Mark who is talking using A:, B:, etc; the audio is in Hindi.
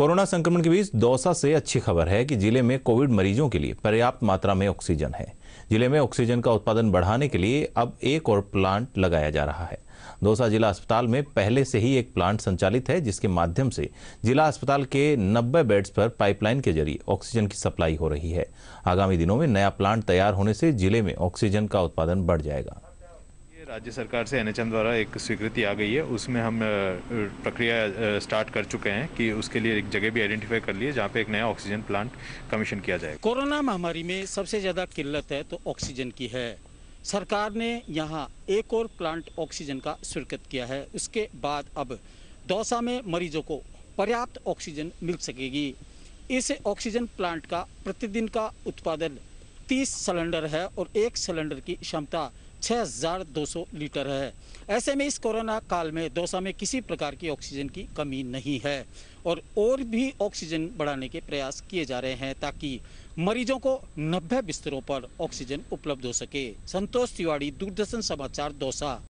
A: कोरोना संक्रमण के बीच दौसा से अच्छी खबर है कि जिले में कोविड मरीजों के लिए पर्याप्त मात्रा में ऑक्सीजन है जिले में ऑक्सीजन का उत्पादन बढ़ाने के लिए अब एक और प्लांट लगाया जा रहा है दौसा जिला अस्पताल में पहले से ही एक प्लांट संचालित है जिसके माध्यम से जिला अस्पताल के 90 बेड्स पर पाइपलाइन के जरिए ऑक्सीजन की सप्लाई हो रही है आगामी दिनों में नया प्लांट तैयार होने से जिले में ऑक्सीजन का उत्पादन बढ़ जाएगा
B: राज्य सरकार से एनएचएम द्वारा एक स्वीकृति आ गई है उसमें हम प्रक्रिया स्टार्ट कर चुके हैं कि उसके लिए
C: एक जगह भी आइडेंटिफाई कर लिए जहाँ पे एक नया ऑक्सीजन प्लांट कमीशन किया जाए कोरोना महामारी में सबसे ज़्यादा किल्लत है तो ऑक्सीजन की है सरकार ने यहाँ एक और प्लांट ऑक्सीजन का स्वीकृत किया है उसके बाद अब दौसा में मरीजों को पर्याप्त ऑक्सीजन मिल सकेगी इस ऑक्सीजन प्लांट का प्रतिदिन का उत्पादन तीस सिलेंडर है और एक सिलेंडर की क्षमता 6,200 लीटर है ऐसे में इस कोरोना काल में दौसा में किसी प्रकार की ऑक्सीजन की कमी नहीं है और और भी ऑक्सीजन बढ़ाने के प्रयास किए जा रहे हैं ताकि मरीजों को 90 बिस्तरों पर ऑक्सीजन उपलब्ध हो सके संतोष तिवारी दूरदर्शन समाचार दौसा